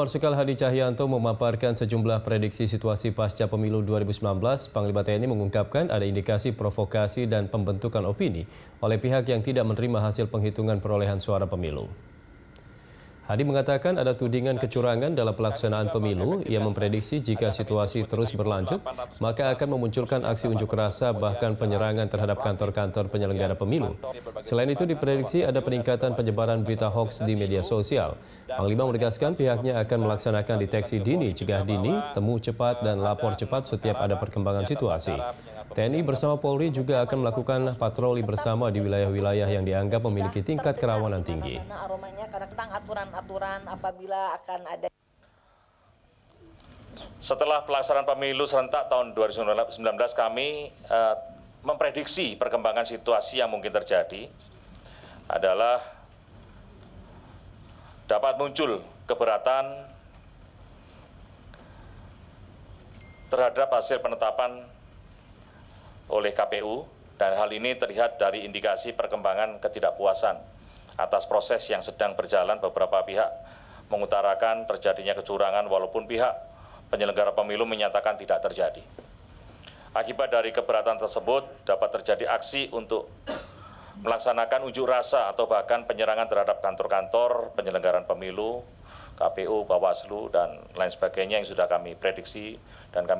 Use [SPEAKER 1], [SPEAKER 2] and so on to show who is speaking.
[SPEAKER 1] Marsikal Hadi Cahyanto memaparkan sejumlah prediksi situasi pasca pemilu 2019. Panglima TNI mengungkapkan ada indikasi provokasi dan pembentukan opini oleh pihak yang tidak menerima hasil penghitungan perolehan suara pemilu. Hadi mengatakan ada tudingan kecurangan dalam pelaksanaan pemilu. Ia memprediksi jika situasi terus berlanjut, maka akan memunculkan aksi unjuk rasa bahkan penyerangan terhadap kantor-kantor penyelenggara pemilu. Selain itu diprediksi ada peningkatan penyebaran berita hoax di media sosial. Panglima menegaskan pihaknya akan melaksanakan deteksi dini, cegah dini, temu cepat, dan lapor cepat setiap ada perkembangan situasi. TNI bersama Polri juga akan melakukan patroli bersama di wilayah-wilayah yang dianggap memiliki tingkat kerawanan tinggi.
[SPEAKER 2] Aromanya karena tentang aturan-aturan apabila akan ada
[SPEAKER 3] setelah pelaksanaan pemilu serentak tahun 2019 kami uh, memprediksi perkembangan situasi yang mungkin terjadi adalah dapat muncul keberatan terhadap hasil penetapan oleh KPU dan hal ini terlihat dari indikasi perkembangan ketidakpuasan atas proses yang sedang berjalan beberapa pihak mengutarakan terjadinya kecurangan walaupun pihak penyelenggara pemilu menyatakan tidak terjadi. Akibat dari keberatan tersebut dapat terjadi aksi untuk melaksanakan unjuk rasa atau bahkan penyerangan terhadap kantor-kantor penyelenggaraan pemilu, KPU, Bawaslu, dan lain sebagainya yang sudah kami prediksi dan kami